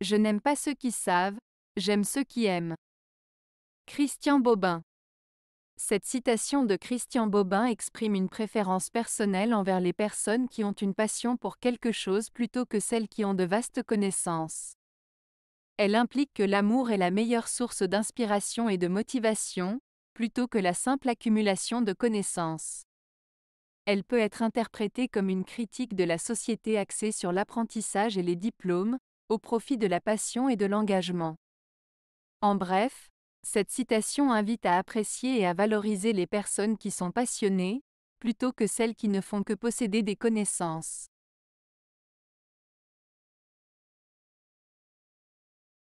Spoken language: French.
Je n'aime pas ceux qui savent, j'aime ceux qui aiment. Christian Bobin. Cette citation de Christian Bobin exprime une préférence personnelle envers les personnes qui ont une passion pour quelque chose plutôt que celles qui ont de vastes connaissances. Elle implique que l'amour est la meilleure source d'inspiration et de motivation, plutôt que la simple accumulation de connaissances. Elle peut être interprétée comme une critique de la société axée sur l'apprentissage et les diplômes, au profit de la passion et de l'engagement. En bref, cette citation invite à apprécier et à valoriser les personnes qui sont passionnées, plutôt que celles qui ne font que posséder des connaissances.